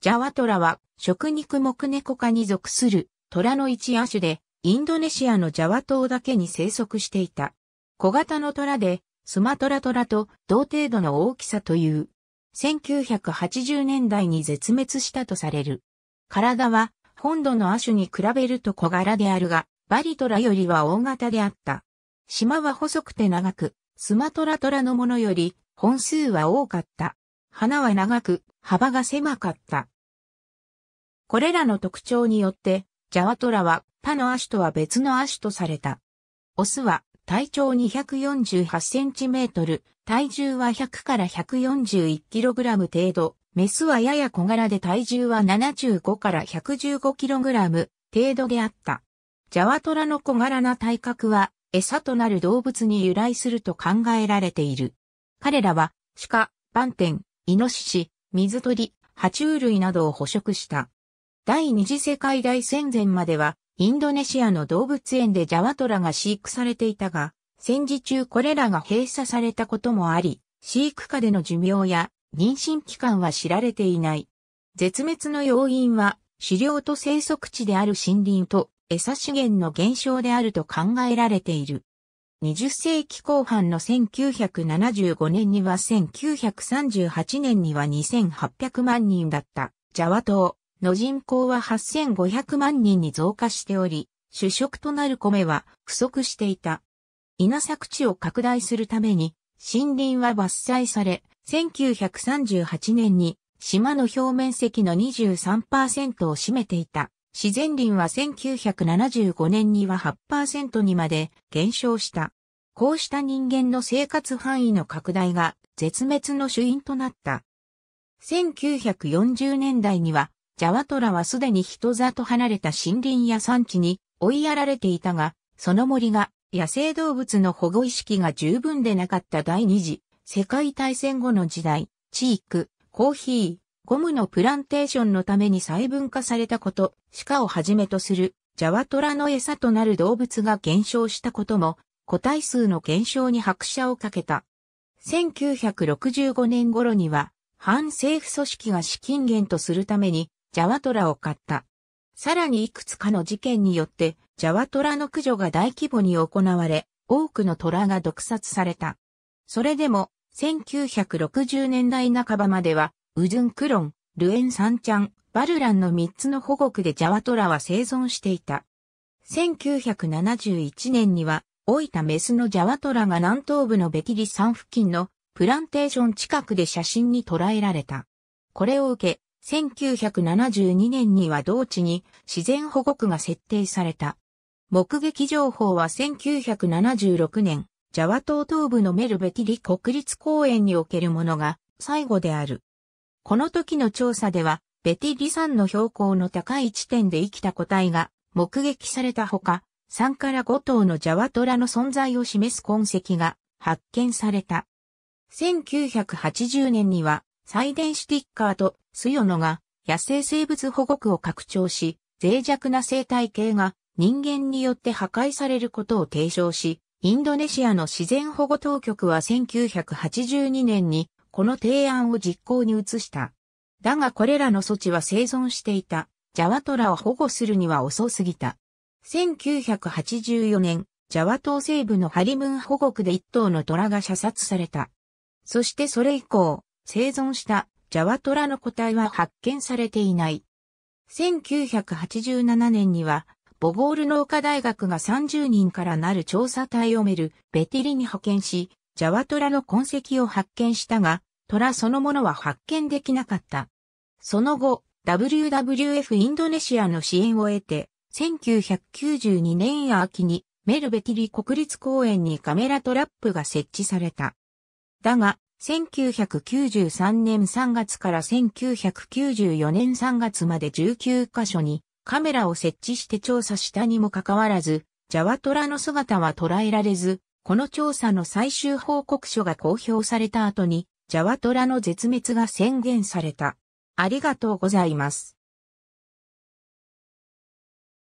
ジャワトラは食肉目猫科に属するトラの一亜種で、インドネシアのジャワ島だけに生息していた。小型のトラで、スマトラトラと同程度の大きさという。1980年代に絶滅したとされる。体は本土の亜種に比べると小柄であるが、バリトラよりは大型であった。島は細くて長く、スマトラトラのものより本数は多かった。花は長く、幅が狭かった。これらの特徴によって、ジャワトラは他の足とは別の足とされた。オスは体長248センチメートル、体重は100から141キログラム程度、メスはやや小柄で体重は75から115キログラム程度であった。ジャワトラの小柄な体格は餌となる動物に由来すると考えられている。彼らは鹿、バンテン、イノシシ、水鳥、爬虫類などを捕食した。第二次世界大戦前までは、インドネシアの動物園でジャワトラが飼育されていたが、戦時中これらが閉鎖されたこともあり、飼育下での寿命や妊娠期間は知られていない。絶滅の要因は、狩猟と生息地である森林と餌資源の減少であると考えられている。20世紀後半の1975年には1938年には2800万人だったジャワ島の人口は8500万人に増加しており、主食となる米は不足していた。稲作地を拡大するために森林は伐採され、1938年に島の表面積の23%を占めていた。自然林は1975年には8%にまで減少した。こうした人間の生活範囲の拡大が絶滅の主因となった。1940年代には、ジャワトラはすでに人里離れた森林や山地に追いやられていたが、その森が野生動物の保護意識が十分でなかった第二次世界大戦後の時代、チーク、コーヒー、ゴムのプランテーションのために細分化されたこと、鹿をはじめとするジャワトラの餌となる動物が減少したことも、個体数の減少に拍車をかけた。1965年頃には、反政府組織が資金源とするために、ジャワトラを買った。さらにいくつかの事件によって、ジャワトラの駆除が大規模に行われ、多くのトラが毒殺された。それでも、1960年代半ばまでは、ウジュンクロン、ルエンサンチャン、バルランの3つの保護区でジャワトラは生存していた。1971年には、老いたメスのジャワトラが南東部のベキリ山付近のプランテーション近くで写真に捉えられた。これを受け、1972年には同地に自然保護区が設定された。目撃情報は1976年、ジャワ島東部のメルベキリ国立公園におけるものが最後である。この時の調査では、ベティ・リ山の標高の高い地点で生きた個体が目撃されたほか、3から5頭のジャワトラの存在を示す痕跡が発見された。1980年には、サイデンシティッカーとスヨノが野生生物保護区を拡張し、脆弱な生態系が人間によって破壊されることを提唱し、インドネシアの自然保護当局は1982年にこの提案を実行に移した。だがこれらの措置は生存していた、ジャワトラを保護するには遅すぎた。1984年、ジャワ島西部のハリムン保護区で一頭の虎が射殺された。そしてそれ以降、生存したジャワトラの個体は発見されていない。1987年には、ボゴール農科大学が30人からなる調査隊をメル、ベティリに派遣し、ジャワトラの痕跡を発見したが、虎そのものは発見できなかった。その後、WWF インドネシアの支援を得て、1992年秋にメルベティリ国立公園にカメラトラップが設置された。だが、1993年3月から1994年3月まで19カ所にカメラを設置して調査したにもかかわらず、ジャワトラの姿は捉えられず、この調査の最終報告書が公表された後に、ジャワトラの絶滅が宣言された。ありがとうございます。